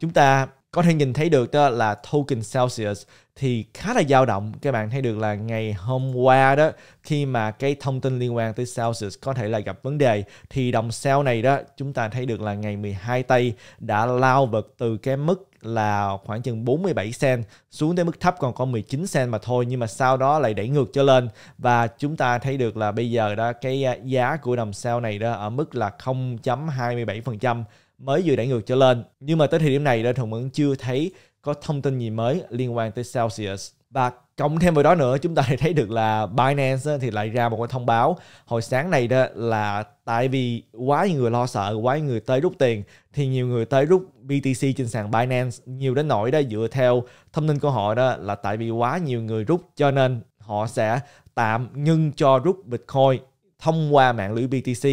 chúng ta có thể nhìn thấy được đó là token Celsius thì khá là dao động các bạn thấy được là ngày hôm qua đó khi mà cái thông tin liên quan tới Celsius có thể là gặp vấn đề thì đồng Cel này đó chúng ta thấy được là ngày 12 tây đã lao vật từ cái mức là khoảng chừng 47 cent xuống tới mức thấp còn có 19 cent mà thôi nhưng mà sau đó lại đẩy ngược trở lên và chúng ta thấy được là bây giờ đó cái giá của đồng Cel này đó ở mức là 0.27% mới vừa đẩy ngược trở lên. Nhưng mà tới thời điểm này, Lê Thuận vẫn chưa thấy có thông tin gì mới liên quan tới Celsius. Và cộng thêm vào đó nữa, chúng ta thấy được là Binance thì lại ra một cái thông báo hồi sáng này đó là tại vì quá nhiều người lo sợ, quá nhiều người tới rút tiền thì nhiều người tới rút BTC trên sàn Binance nhiều đến nỗi đó dựa theo thông tin của họ đó là tại vì quá nhiều người rút cho nên họ sẽ tạm ngưng cho rút Bitcoin thông qua mạng lưới BTC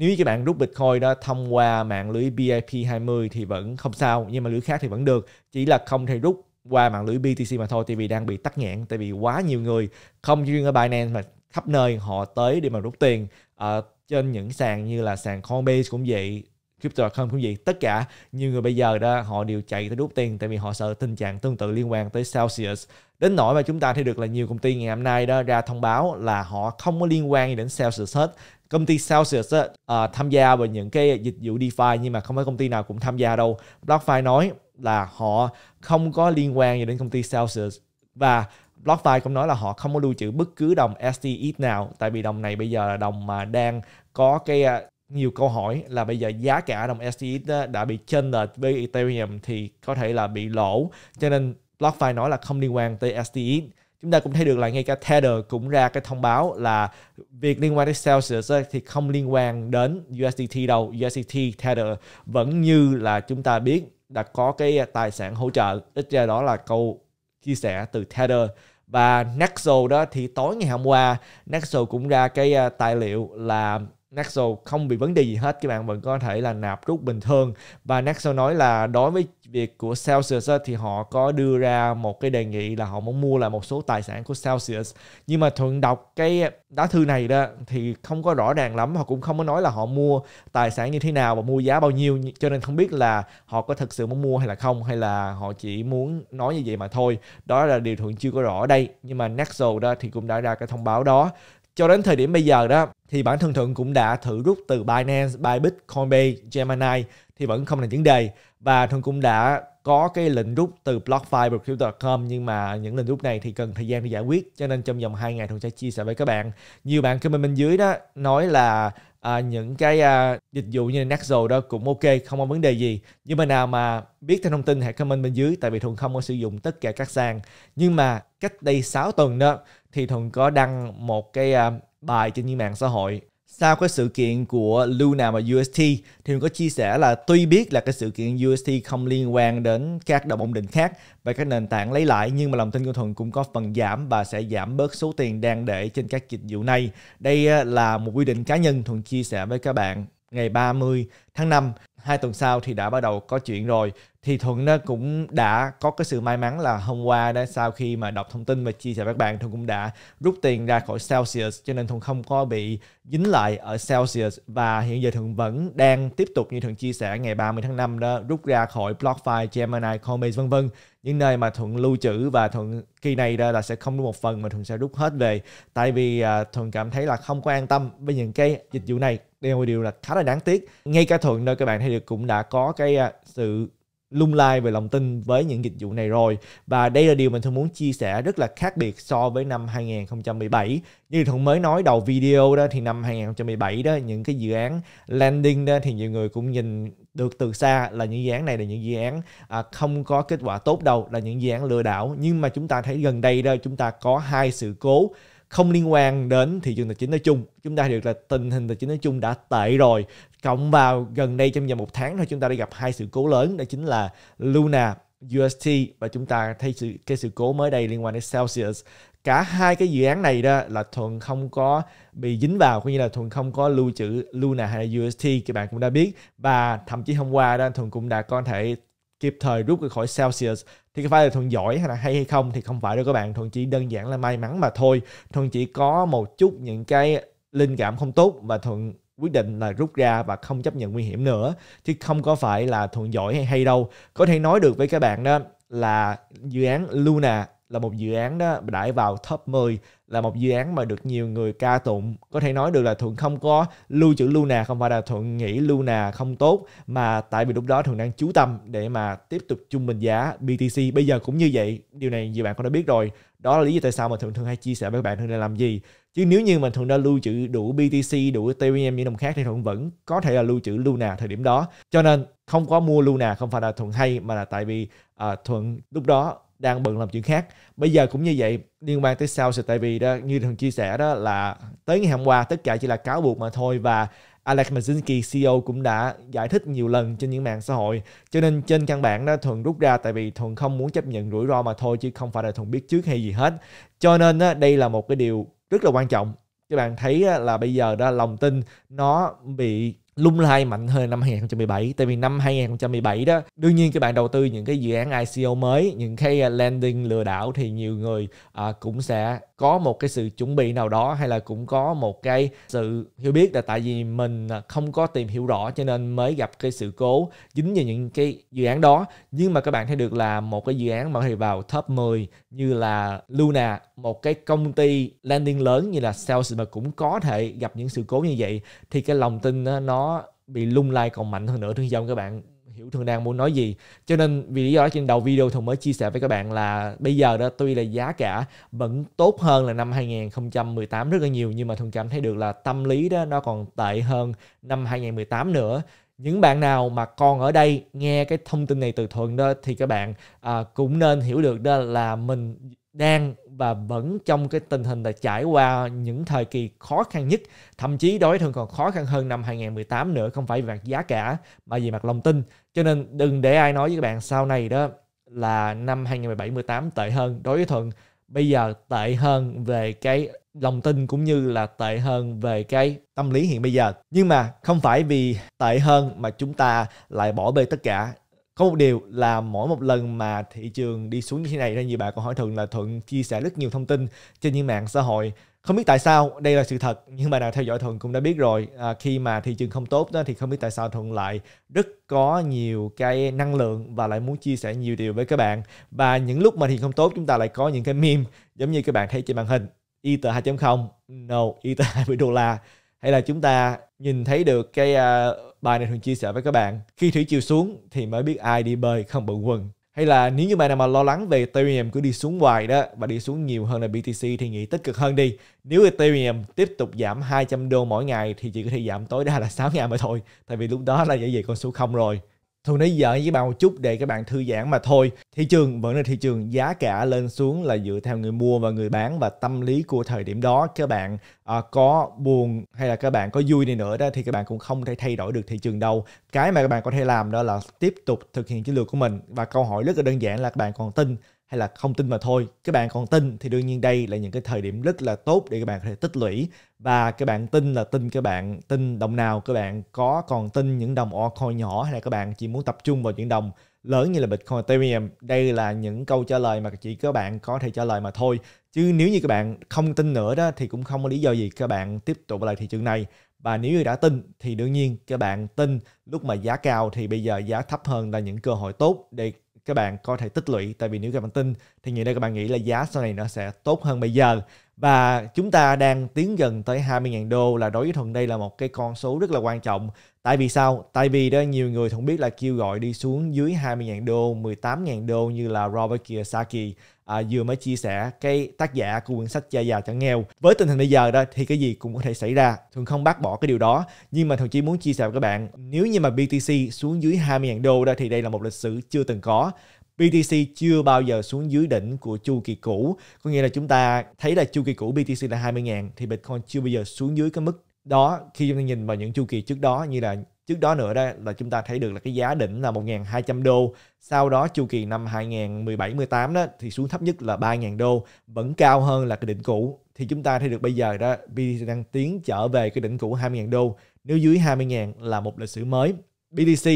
nếu như các bạn rút Bitcoin đó thông qua mạng lưới BIP20 thì vẫn không sao nhưng mà lưới khác thì vẫn được chỉ là không thể rút qua mạng lưới BTC mà thôi tại vì đang bị tắt nghẽn tại vì quá nhiều người không chuyên ở Binance mà khắp nơi họ tới để mà rút tiền à, trên những sàn như là sàn Coinbase cũng vậy crypto.com cũng vậy tất cả nhiều người bây giờ đó họ đều chạy tới rút tiền tại vì họ sợ tình trạng tương tự liên quan tới Celsius đến nỗi mà chúng ta thấy được là nhiều công ty ngày hôm nay đó ra thông báo là họ không có liên quan gì đến Celsius hết công ty Celsius á, à, tham gia vào những cái dịch vụ DeFi nhưng mà không phải công ty nào cũng tham gia đâu. BlockFi nói là họ không có liên quan gì đến công ty Celsius và BlockFi cũng nói là họ không có lưu trữ bất cứ đồng STX e nào tại vì đồng này bây giờ là đồng mà đang có cái à, nhiều câu hỏi là bây giờ giá cả đồng STX e đã bị chênh lệch với Ethereum thì có thể là bị lỗ cho nên BlockFi nói là không liên quan tới STX e chúng ta cũng thấy được là ngay cả Tether cũng ra cái thông báo là việc liên quan đến Celsius thì không liên quan đến USDT đâu. USDT Tether vẫn như là chúng ta biết đã có cái tài sản hỗ trợ. Ít ra đó là câu chia sẻ từ Tether. Và Nexo đó thì tối ngày hôm qua Nexo cũng ra cái à, tài liệu là Nexo không bị vấn đề gì hết các bạn vẫn có thể là nạp rút bình thường và Nexo nói là đối với việc của Celsius á, thì họ có đưa ra một cái đề nghị là họ muốn mua lại một số tài sản của Celsius nhưng mà thuận đọc cái lá thư này đó thì không có rõ ràng lắm họ cũng không có nói là họ mua tài sản như thế nào và mua giá bao nhiêu cho nên không biết là họ có thực sự muốn mua hay là không hay là họ chỉ muốn nói như vậy mà thôi đó là điều thuận chưa có rõ đây nhưng mà Nexo đó thì cũng đã ra cái thông báo đó cho đến thời điểm bây giờ đó thì bản thân Thuận cũng đã thử rút từ Binance, Bybit, Coinbase, Gemini thì vẫn không là vấn đề và thường cũng đã có cái lệnh rút từ BlockFi và crypto com nhưng mà những lệnh rút này thì cần thời gian để giải quyết cho nên trong vòng 2 ngày thường sẽ chia sẻ với các bạn nhiều bạn comment bên dưới đó nói là à, những cái à, dịch vụ như Nexo đó cũng ok không có vấn đề gì nhưng mà nào mà biết thêm thông tin hãy comment bên dưới tại vì thường không có sử dụng tất cả các sàn nhưng mà cách đây 6 tuần đó thì thường có đăng một cái à, bài trên những mạng xã hội sau cái sự kiện của Luna và UST thì mình có chia sẻ là tuy biết là cái sự kiện UST không liên quan đến các đồng ổn định khác và các nền tảng lấy lại nhưng mà lòng tin của Thuận cũng có phần giảm và sẽ giảm bớt số tiền đang để trên các dịch vụ này. Đây à, là một quy định cá nhân Thuận chia sẻ với các bạn ngày 30 tháng 5 hai tuần sau thì đã bắt đầu có chuyện rồi thì thuận nó cũng đã có cái sự may mắn là hôm qua đó sau khi mà đọc thông tin và chia sẻ với các bạn thuận cũng đã rút tiền ra khỏi celsius cho nên thuận không có bị dính lại ở celsius và hiện giờ thuận vẫn đang tiếp tục như thuận chia sẻ ngày 30 tháng 5 đó rút ra khỏi blockfi gemini coinbase vân vân những nơi mà thuận lưu trữ và thuận kỳ này đó là sẽ không đúng một phần mà thuận sẽ rút hết về tại vì uh, thuận cảm thấy là không có an tâm với những cái dịch vụ này đây là một điều là khá là đáng tiếc ngay cả thuận nơi các bạn thấy được cũng đã có cái à, sự lung lai về lòng tin với những dịch vụ này rồi và đây là điều mình thường muốn chia sẻ rất là khác biệt so với năm 2017 như thuận mới nói đầu video đó thì năm 2017 đó những cái dự án landing đó thì nhiều người cũng nhìn được từ xa là những dự án này là những dự án à, không có kết quả tốt đâu là những dự án lừa đảo nhưng mà chúng ta thấy gần đây đó chúng ta có hai sự cố không liên quan đến thị trường tài chính nói chung chúng ta được là tình hình tài chính nói chung đã tệ rồi cộng vào gần đây trong vòng một tháng thôi chúng ta đã gặp hai sự cố lớn đó chính là Luna UST và chúng ta thấy sự cái sự cố mới đây liên quan đến Celsius cả hai cái dự án này đó là thuần không có bị dính vào cũng như là thuần không có lưu trữ Luna hay là UST các bạn cũng đã biết và thậm chí hôm qua đó thuần cũng đã có thể kịp thời rút khỏi Celsius thì cái phải là thuận giỏi hay là hay hay không thì không phải đâu các bạn thuận chỉ đơn giản là may mắn mà thôi thuận chỉ có một chút những cái linh cảm không tốt và thuận quyết định là rút ra và không chấp nhận nguy hiểm nữa chứ không có phải là thuận giỏi hay hay đâu có thể nói được với các bạn đó là dự án Luna là một dự án đó đãi vào top 10 là một dự án mà được nhiều người ca tụng có thể nói được là thuận không có lưu trữ Luna không phải là thuận nghĩ Luna không tốt mà tại vì lúc đó thuận đang chú tâm để mà tiếp tục chung bình giá BTC bây giờ cũng như vậy điều này nhiều bạn cũng đã biết rồi đó là lý do tại sao mà thuận thường hay chia sẻ với các bạn thường đang làm gì chứ nếu như mình thuận đã lưu trữ đủ BTC đủ Ethereum những đồng khác thì thuận vẫn có thể là lưu trữ Luna thời điểm đó cho nên không có mua Luna không phải là thuận hay mà là tại vì à, thuận lúc đó đang bận làm chuyện khác bây giờ cũng như vậy liên quan tới sao tại vì đó như thường chia sẻ đó là tới ngày hôm qua tất cả chỉ là cáo buộc mà thôi và Alex Mazinski CEO cũng đã giải thích nhiều lần trên những mạng xã hội cho nên trên căn bản đó thuần rút ra tại vì thuần không muốn chấp nhận rủi ro mà thôi chứ không phải là thuần biết trước hay gì hết cho nên đó, đây là một cái điều rất là quan trọng các bạn thấy là bây giờ đó lòng tin nó bị lung lay mạnh hơn năm 2017 tại vì năm 2017 đó đương nhiên các bạn đầu tư những cái dự án ICO mới những cái à, landing lừa đảo thì nhiều người uh, cũng sẽ có một cái sự chuẩn bị nào đó hay là cũng có một cái sự hiểu biết là tại vì mình à, không có tìm hiểu rõ cho nên mới gặp cái sự cố dính vào những cái dự án đó nhưng mà các bạn thấy được là một cái dự án mà thì vào top 10 như là Luna một cái công ty landing lớn như là sales mà cũng có thể gặp những sự cố như vậy thì cái lòng tin nó bị lung lay còn mạnh hơn nữa thương không các bạn hiểu thường đang muốn nói gì cho nên vì lý do đó trên đầu video thường mới chia sẻ với các bạn là bây giờ đó tuy là giá cả vẫn tốt hơn là năm 2018 rất là nhiều nhưng mà thường cảm thấy được là tâm lý đó nó còn tệ hơn năm 2018 nữa những bạn nào mà còn ở đây nghe cái thông tin này từ thuận đó thì các bạn à, cũng nên hiểu được đó là mình đang và vẫn trong cái tình hình là trải qua những thời kỳ khó khăn nhất thậm chí đối thường còn khó khăn hơn năm 2018 nữa không phải về mặt giá cả mà về mặt lòng tin cho nên đừng để ai nói với các bạn sau này đó là năm 2017 18 tệ hơn đối với thuận bây giờ tệ hơn về cái lòng tin cũng như là tệ hơn về cái tâm lý hiện bây giờ nhưng mà không phải vì tệ hơn mà chúng ta lại bỏ bê tất cả có một điều là mỗi một lần mà thị trường đi xuống như thế này nên nhiều bạn còn hỏi thuận là thuận chia sẻ rất nhiều thông tin trên những mạng xã hội không biết tại sao đây là sự thật nhưng mà nào theo dõi thuận cũng đã biết rồi à, khi mà thị trường không tốt đó thì không biết tại sao thuận lại rất có nhiều cái năng lượng và lại muốn chia sẻ nhiều điều với các bạn và những lúc mà thị không tốt chúng ta lại có những cái meme giống như các bạn thấy trên màn hình Ether 2.0 no Ether 20 đô la hay là chúng ta nhìn thấy được cái uh, bài này thường chia sẻ với các bạn khi thủy chiều xuống thì mới biết ai đi bơi không bận quần hay là nếu như bạn nào mà lo lắng về Ethereum cứ đi xuống hoài đó và đi xuống nhiều hơn là BTC thì nghĩ tích cực hơn đi nếu Ethereum tiếp tục giảm 200 đô mỗi ngày thì chỉ có thể giảm tối đa là 6 ngàn mà thôi tại vì lúc đó là dễ gì con số không rồi thường nãy giờ với bạn một chút để các bạn thư giãn mà thôi thị trường vẫn là thị trường giá cả lên xuống là dựa theo người mua và người bán và tâm lý của thời điểm đó các bạn à, có buồn hay là các bạn có vui này nữa đó thì các bạn cũng không thể thay đổi được thị trường đâu cái mà các bạn có thể làm đó là tiếp tục thực hiện chiến lược của mình và câu hỏi rất là đơn giản là các bạn còn tin hay là không tin mà thôi các bạn còn tin thì đương nhiên đây là những cái thời điểm rất là tốt để các bạn có thể tích lũy và các bạn tin là tin các bạn tin đồng nào các bạn có còn tin những đồng altcoin nhỏ hay là các bạn chỉ muốn tập trung vào những đồng lớn như là Bitcoin Ethereum đây là những câu trả lời mà chỉ các bạn có thể trả lời mà thôi chứ nếu như các bạn không tin nữa đó thì cũng không có lý do gì các bạn tiếp tục lại thị trường này và nếu như đã tin thì đương nhiên các bạn tin lúc mà giá cao thì bây giờ giá thấp hơn là những cơ hội tốt để các bạn có thể tích lũy tại vì nếu các bạn tin thì nhìn đây các bạn nghĩ là giá sau này nó sẽ tốt hơn bây giờ và chúng ta đang tiến gần tới 20.000 đô là đối với Thuận đây là một cái con số rất là quan trọng. Tại vì sao? Tại vì đó nhiều người Thuận biết là kêu gọi đi xuống dưới 20.000 đô, 18.000 đô như là Robert Kiyosaki à, vừa mới chia sẻ cái tác giả của quyển sách Cha già chẳng nghèo. Với tình hình bây giờ đó thì cái gì cũng có thể xảy ra. thường không bác bỏ cái điều đó, nhưng mà Thuận chỉ muốn chia sẻ với các bạn, nếu như mà BTC xuống dưới 20.000 đô đó thì đây là một lịch sử chưa từng có BTC chưa bao giờ xuống dưới đỉnh của chu kỳ cũ. Có nghĩa là chúng ta thấy là chu kỳ cũ BTC là 20.000 thì Bitcoin chưa bao giờ xuống dưới cái mức đó khi chúng ta nhìn vào những chu kỳ trước đó như là trước đó nữa đó là chúng ta thấy được là cái giá đỉnh là 1.200 đô sau đó chu kỳ năm 2017-18 đó thì xuống thấp nhất là 3.000 đô vẫn cao hơn là cái đỉnh cũ thì chúng ta thấy được bây giờ đó BTC đang tiến trở về cái đỉnh cũ 20.000 đô nếu dưới 20.000 là một lịch sử mới BTC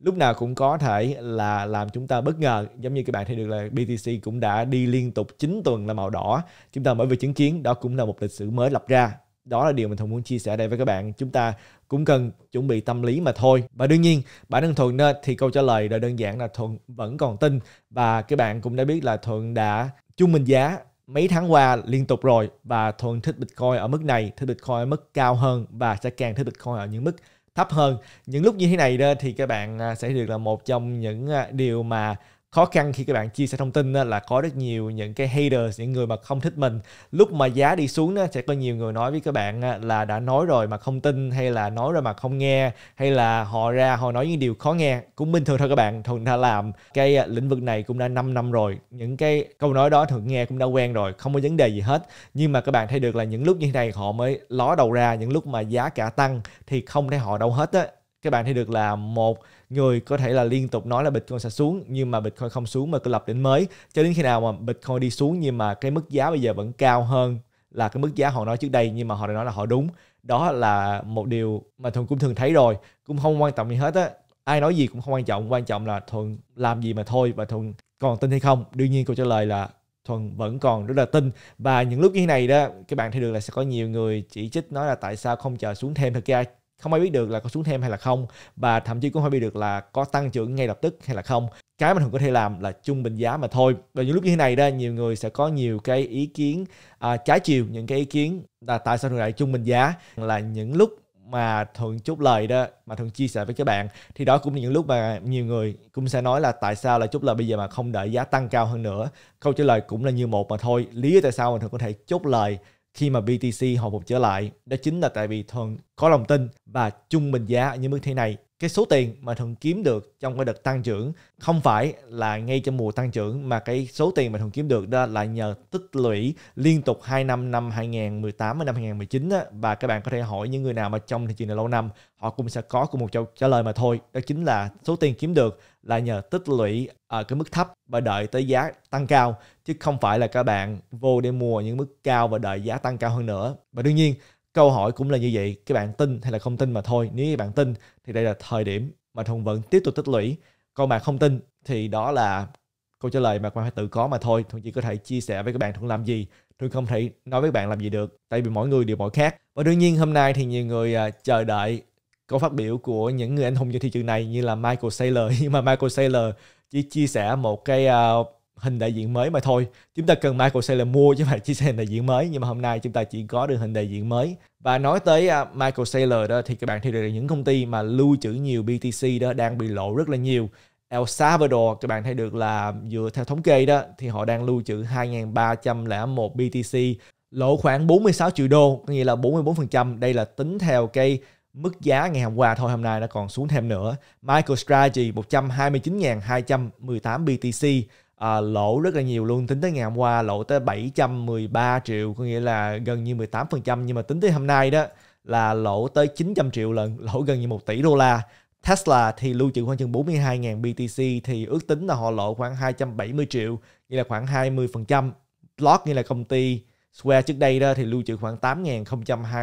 lúc nào cũng có thể là làm chúng ta bất ngờ giống như các bạn thấy được là BTC cũng đã đi liên tục 9 tuần là màu đỏ chúng ta mới vừa chứng kiến đó cũng là một lịch sử mới lập ra đó là điều mình thường muốn chia sẻ đây với các bạn chúng ta cũng cần chuẩn bị tâm lý mà thôi và đương nhiên bản thân thuận thì câu trả lời đã đơn giản là thuận vẫn còn tin và các bạn cũng đã biết là thuận đã chung bình giá mấy tháng qua liên tục rồi và thuận thích bitcoin ở mức này thích bitcoin ở mức cao hơn và sẽ càng thích bitcoin ở những mức thấp hơn những lúc như thế này đó thì các bạn à, sẽ được là một trong những à, điều mà khó khăn khi các bạn chia sẻ thông tin là có rất nhiều những cái haters những người mà không thích mình lúc mà giá đi xuống sẽ có nhiều người nói với các bạn là đã nói rồi mà không tin hay là nói rồi mà không nghe hay là họ ra họ nói những điều khó nghe cũng bình thường thôi các bạn thường đã làm cái à, lĩnh vực này cũng đã 5 năm rồi những cái câu nói đó thường nghe cũng đã quen rồi không có vấn đề gì hết nhưng mà các bạn thấy được là những lúc như thế này họ mới ló đầu ra những lúc mà giá cả tăng thì không thấy họ đâu hết á các bạn thì được là một người có thể là liên tục nói là Bitcoin sẽ xuống nhưng mà Bitcoin không xuống mà cứ lập đỉnh mới cho đến khi nào mà Bitcoin đi xuống nhưng mà cái mức giá bây giờ vẫn cao hơn là cái mức giá họ nói trước đây nhưng mà họ lại nói là họ đúng đó là một điều mà thuần cũng thường thấy rồi cũng không quan trọng gì hết á ai nói gì cũng không quan trọng quan trọng là thuần làm gì mà thôi và thuần còn tin hay không đương nhiên câu trả lời là thuần vẫn còn rất là tin và những lúc như thế này đó các bạn thấy được là sẽ có nhiều người chỉ trích nói là tại sao không chờ xuống thêm thật ra không ai biết được là có xuống thêm hay là không và thậm chí cũng không biết được là có tăng trưởng ngay lập tức hay là không cái mà thường có thể làm là trung bình giá mà thôi và những lúc như thế này đó nhiều người sẽ có nhiều cái ý kiến à, trái chiều những cái ý kiến là tại sao thường lại trung bình giá là những lúc mà thường chốt lời đó mà thường chia sẻ với các bạn thì đó cũng là những lúc mà nhiều người cũng sẽ nói là tại sao là chốt lời bây giờ mà không đợi giá tăng cao hơn nữa câu trả lời cũng là như một mà thôi lý do tại sao mà thường có thể chốt lời khi mà BTC hồi phục trở lại đó chính là tại vì Thorn có lòng tin và trung bình giá ở những mức thế này cái số tiền mà thường kiếm được trong cái đợt tăng trưởng không phải là ngay trong mùa tăng trưởng mà cái số tiền mà thường kiếm được đó là nhờ tích lũy liên tục 2 năm năm 2018 và năm 2019 đó. và các bạn có thể hỏi những người nào mà trong thị trường này lâu năm họ cũng sẽ có cùng một câu trả lời mà thôi đó chính là số tiền kiếm được là nhờ tích lũy ở cái mức thấp và đợi tới giá tăng cao chứ không phải là các bạn vô để mua những mức cao và đợi giá tăng cao hơn nữa và đương nhiên câu hỏi cũng là như vậy các bạn tin hay là không tin mà thôi nếu các bạn tin thì đây là thời điểm mà thùng vẫn tiếp tục tích lũy còn bạn không tin thì đó là câu trả lời mà các bạn phải tự có mà thôi Thùng chỉ có thể chia sẻ với các bạn thùng làm gì thùng không thể nói với bạn làm gì được tại vì mỗi người đều mỗi khác và đương nhiên hôm nay thì nhiều người à, chờ đợi câu phát biểu của những người anh hùng trên thị trường này như là Michael Saylor nhưng mà Michael Saylor chỉ chia sẻ một cái uh, hình đại diện mới mà thôi chúng ta cần Michael Saylor mua chứ phải chia sẻ hình đại diện mới nhưng mà hôm nay chúng ta chỉ có được hình đại diện mới và nói tới à, Michael Saylor đó thì các bạn thấy được là những công ty mà lưu trữ nhiều BTC đó đang bị lộ rất là nhiều El Salvador các bạn thấy được là dựa theo thống kê đó thì họ đang lưu trữ 2.301 BTC lỗ khoảng 46 triệu đô có nghĩa là 44% đây là tính theo cái mức giá ngày hôm qua thôi hôm nay nó còn xuống thêm nữa MicroStrategy 129.218 BTC à, lỗ rất là nhiều luôn tính tới ngày hôm qua lỗ tới 713 triệu có nghĩa là gần như 18% nhưng mà tính tới hôm nay đó là lỗ tới 900 triệu lần lỗ gần như 1 tỷ đô la Tesla thì lưu trữ khoảng chừng 42.000 BTC thì ước tính là họ lỗ khoảng 270 triệu như là khoảng 20% Block như là công ty Square trước đây đó thì lưu trữ khoảng 8.027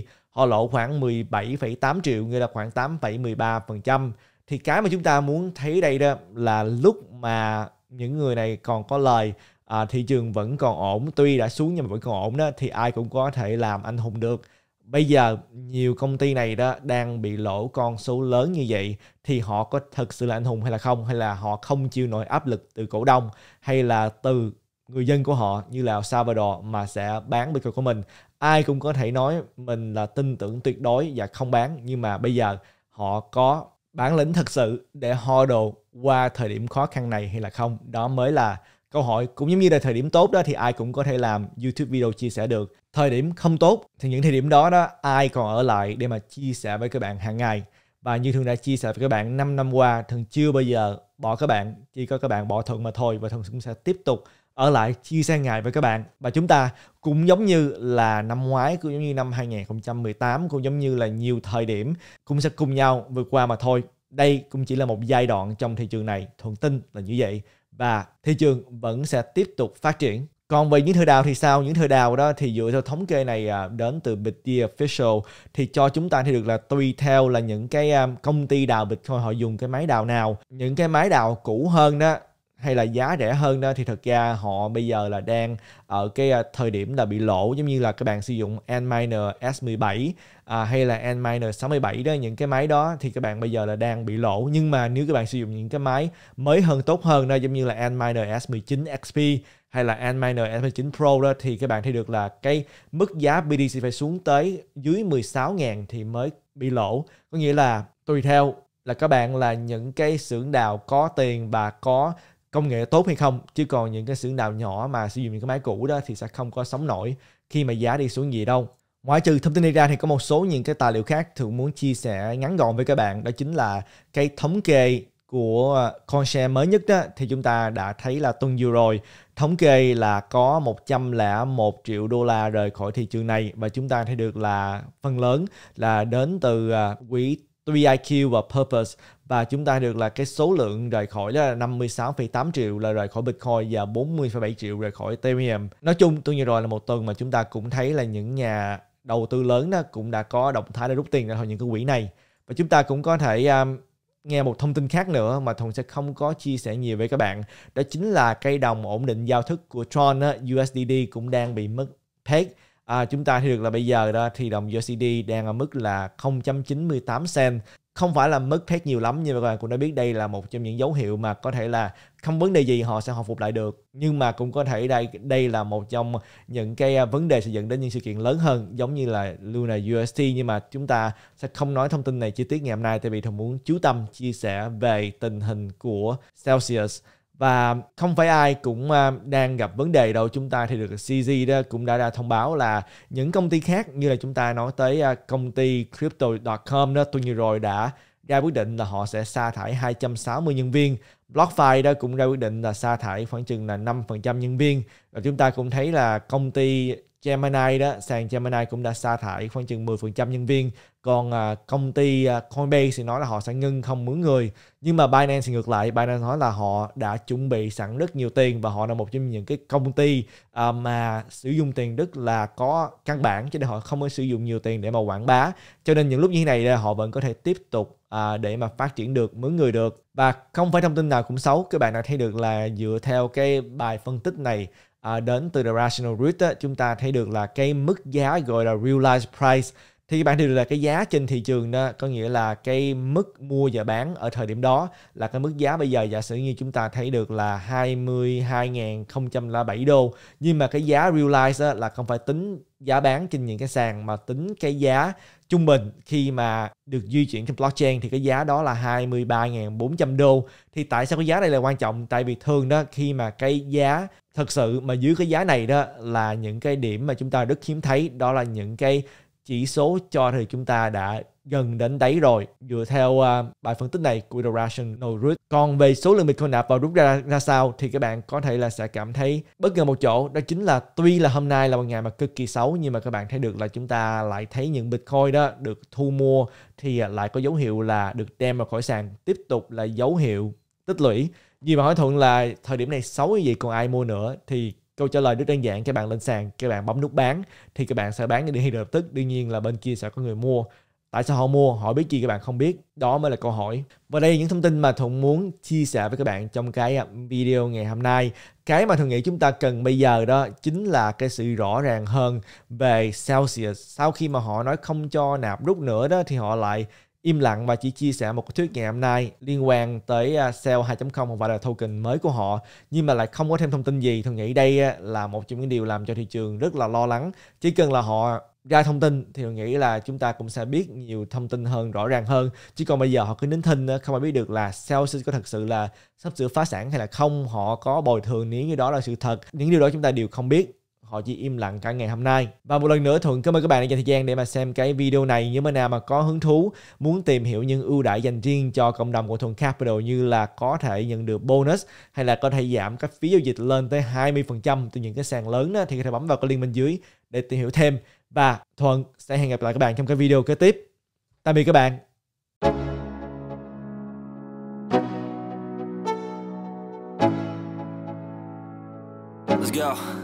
BTC họ lỗ khoảng 17,8 triệu nghĩa là khoảng 8,13% thì cái mà chúng ta muốn thấy đây đó là lúc mà những người này còn có lời à, thị trường vẫn còn ổn tuy đã xuống nhưng mà vẫn còn ổn đó thì ai cũng có thể làm anh hùng được bây giờ nhiều công ty này đó đang bị lỗ con số lớn như vậy thì họ có thật sự là anh hùng hay là không hay là họ không chịu nổi áp lực từ cổ đông hay là từ người dân của họ như là Salvador mà sẽ bán Bitcoin của mình ai cũng có thể nói mình là tin tưởng tuyệt đối và không bán nhưng mà bây giờ họ có bản lĩnh thật sự để đồ qua thời điểm khó khăn này hay là không đó mới là câu hỏi cũng giống như là thời điểm tốt đó thì ai cũng có thể làm youtube video chia sẻ được thời điểm không tốt thì những thời điểm đó đó ai còn ở lại để mà chia sẻ với các bạn hàng ngày và như thường đã chia sẻ với các bạn 5 năm qua thường chưa bao giờ bỏ các bạn chỉ có các bạn bỏ thuận mà thôi và thường cũng sẽ tiếp tục ở lại chia sẻ ngày với các bạn và chúng ta cũng giống như là năm ngoái cũng giống như năm 2018 cũng giống như là nhiều thời điểm cũng sẽ cùng nhau vượt qua mà thôi đây cũng chỉ là một giai đoạn trong thị trường này thuận tin là như vậy và thị trường vẫn sẽ tiếp tục phát triển còn về những thời đào thì sao? Những thời đào đó thì dựa theo thống kê này à, đến từ Bitdeer Official thì cho chúng ta thì được là tùy theo là những cái à, công ty đào Bitcoin họ dùng cái máy đào nào. Những cái máy đào cũ hơn đó hay là giá rẻ hơn đó thì thật ra họ bây giờ là đang ở cái à, thời điểm là bị lỗ giống như là các bạn sử dụng Antminer S17 à, hay là Antminer Minor 67 đó những cái máy đó thì các bạn bây giờ là đang bị lỗ nhưng mà nếu các bạn sử dụng những cái máy mới hơn tốt hơn đó giống như là Antminer S19 XP hay là Antminer S19 Pro đó thì các bạn thấy được là cái mức giá BTC phải xuống tới dưới 16.000 thì mới bị lỗ có nghĩa là tùy theo là các bạn là những cái xưởng đào có tiền và có công nghệ tốt hay không chứ còn những cái xưởng nào nhỏ mà sử dụng những cái máy cũ đó thì sẽ không có sống nổi khi mà giá đi xuống gì đâu Ngoại trừ thông tin này ra thì có một số những cái tài liệu khác thường muốn chia sẻ ngắn gọn với các bạn đó chính là cái thống kê của Conshare mới nhất đó thì chúng ta đã thấy là tuần vừa rồi thống kê là có 101 triệu đô la rời khỏi thị trường này và chúng ta thấy được là phần lớn là đến từ à, quỹ 3IQ và Purpose và chúng ta được là cái số lượng rời khỏi là 56,8 triệu là rời khỏi Bitcoin và 40,7 triệu rời khỏi Ethereum. Nói chung tôi như rồi là một tuần mà chúng ta cũng thấy là những nhà đầu tư lớn đó cũng đã có động thái để rút tiền ra khỏi những cái quỹ này. Và chúng ta cũng có thể um, nghe một thông tin khác nữa mà thùng sẽ không có chia sẻ nhiều với các bạn. Đó chính là cây đồng ổn định giao thức của Tron đó, USDD cũng đang bị mất peg. À, chúng ta thì được là bây giờ đó thì đồng USDD đang ở mức là 0.98 cent không phải là mất thét nhiều lắm nhưng mà các bạn cũng đã biết đây là một trong những dấu hiệu mà có thể là không vấn đề gì họ sẽ hồi phục lại được nhưng mà cũng có thể đây đây là một trong những cái à, vấn đề sẽ dẫn đến những sự kiện lớn hơn giống như là Luna UST nhưng mà chúng ta sẽ không nói thông tin này chi tiết ngày hôm nay tại vì tôi muốn chú tâm chia sẻ về tình hình của Celsius và không phải ai cũng à, đang gặp vấn đề đâu chúng ta thì được CZ đó cũng đã, đã thông báo là những công ty khác như là chúng ta nói tới à, công ty crypto.com đó tôi như rồi đã ra quyết định là họ sẽ sa thải 260 nhân viên. BlockFi đó cũng ra quyết định là sa thải khoảng chừng là 5% nhân viên. Và chúng ta cũng thấy là công ty Gemini đó, sàn Gemini cũng đã sa thải khoảng chừng 10% nhân viên. Còn à, công ty à, Coinbase thì nói là họ sẽ ngưng không mướn người. Nhưng mà Binance thì ngược lại, Binance nói là họ đã chuẩn bị sẵn rất nhiều tiền và họ là một trong những cái công ty à, mà sử dụng tiền rất là có căn bản cho nên họ không có sử dụng nhiều tiền để mà quảng bá. Cho nên những lúc như thế này họ vẫn có thể tiếp tục à, để mà phát triển được mướn người được và không phải thông tin nào cũng xấu các bạn đã thấy được là dựa theo cái bài phân tích này à, đến từ The Rational Root á, chúng ta thấy được là cái mức giá gọi là realized price thì các bạn thấy được là cái giá trên thị trường đó có nghĩa là cái mức mua và bán ở thời điểm đó là cái mức giá bây giờ giả sử như chúng ta thấy được là 22.007 đô nhưng mà cái giá realize đó là không phải tính giá bán trên những cái sàn mà tính cái giá trung bình khi mà được di chuyển trên blockchain thì cái giá đó là 23.400 đô thì tại sao cái giá này là quan trọng tại vì thường đó khi mà cái giá thực sự mà dưới cái giá này đó là những cái điểm mà chúng ta rất hiếm thấy đó là những cái chỉ số cho thì chúng ta đã gần đến đáy rồi dựa theo uh, bài phân tích này của The Rational Root. Còn về số lượng Bitcoin nạp vào rút ra ra sao thì các bạn có thể là sẽ cảm thấy bất ngờ một chỗ đó chính là tuy là hôm nay là một ngày mà cực kỳ xấu nhưng mà các bạn thấy được là chúng ta lại thấy những Bitcoin đó được thu mua thì lại có dấu hiệu là được đem vào khỏi sàn tiếp tục là dấu hiệu tích lũy vì mà hỏi thuận là thời điểm này xấu như vậy còn ai mua nữa thì câu trả lời rất đơn giản các bạn lên sàn các bạn bấm nút bán thì các bạn sẽ bán ngay lập tức đương nhiên là bên kia sẽ có người mua tại sao họ mua họ biết gì các bạn không biết đó mới là câu hỏi và đây là những thông tin mà thuận muốn chia sẻ với các bạn trong cái à, video ngày hôm nay cái mà thuận nghĩ chúng ta cần bây giờ đó chính là cái sự rõ ràng hơn về Celsius sau khi mà họ nói không cho nạp rút nữa đó thì họ lại im lặng và chỉ chia sẻ một cái thuyết ngày hôm nay liên quan tới SEO 2.0 hoặc là token mới của họ nhưng mà lại không có thêm thông tin gì. Thường nghĩ đây à, là một trong những điều làm cho thị trường rất là lo lắng. Chỉ cần là họ ra thông tin thì tôi nghĩ là chúng ta cũng sẽ biết nhiều thông tin hơn rõ ràng hơn chứ còn bây giờ họ cứ nín thinh à, không ai biết được là Celsius có thật sự là sắp sửa phá sản hay là không họ có bồi thường nếu như đó là sự thật những điều đó chúng ta đều không biết họ chỉ im lặng cả ngày hôm nay. Và một lần nữa Thuận cảm ơn các bạn đã dành thời gian để mà xem cái video này. Nếu mà nào mà có hứng thú muốn tìm hiểu những ưu đãi dành riêng cho cộng đồng của Thuận Capital như là có thể nhận được bonus hay là có thể giảm các phí giao dịch lên tới 20% từ những cái sàn lớn đó, thì có thể bấm vào cái link bên dưới để tìm hiểu thêm. Và Thuận sẽ hẹn gặp lại các bạn trong cái video kế tiếp. Tạm biệt các bạn. thank go.